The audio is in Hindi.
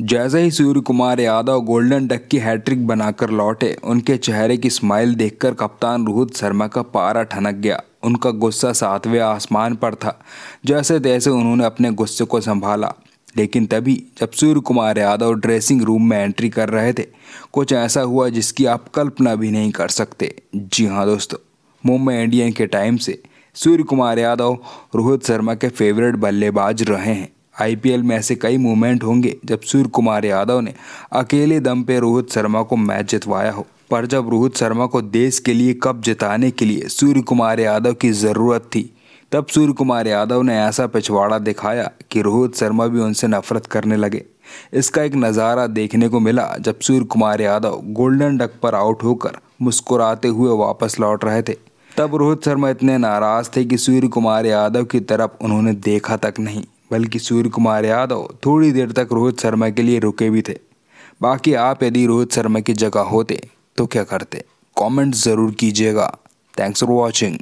जैसे ही सूर्य कुमार यादव गोल्डन डक की हैट्रिक बनाकर लौटे उनके चेहरे की स्माइल देखकर कप्तान रोहित शर्मा का पारा ठनक गया उनका गुस्सा सातवें आसमान पर था जैसे तैसे उन्होंने अपने गुस्से को संभाला लेकिन तभी जब सूर्य कुमार यादव ड्रेसिंग रूम में एंट्री कर रहे थे कुछ ऐसा हुआ जिसकी आप कल्पना भी नहीं कर सकते जी हाँ दोस्तों मुंबई इंडियन के टाइम से सूर्य कुमार यादव रोहित शर्मा के फेवरेट बल्लेबाज रहे हैं आईपीएल में ऐसे कई मोमेंट होंगे जब सूर्य कुमार यादव ने अकेले दम पे रोहित शर्मा को मैच जितवाया हो पर जब रोहित शर्मा को देश के लिए कप जिताने के लिए सूर्य कुमार यादव की ज़रूरत थी तब सूर्य कुमार यादव ने ऐसा पिछवाड़ा दिखाया कि रोहित शर्मा भी उनसे नफरत करने लगे इसका एक नज़ारा देखने को मिला जब सूर्य कुमार यादव गोल्डन डक पर आउट होकर मुस्कुराते हुए वापस लौट रहे थे तब रोहित शर्मा इतने नाराज़ थे कि सूर्य कुमार यादव की तरफ उन्होंने देखा तक नहीं बल्कि सूर्य कुमार यादव थोड़ी देर तक रोहित शर्मा के लिए रुके भी थे बाकी आप यदि रोहित शर्मा की जगह होते तो क्या करते कमेंट ज़रूर कीजिएगा थैंक्स फॉर वॉचिंग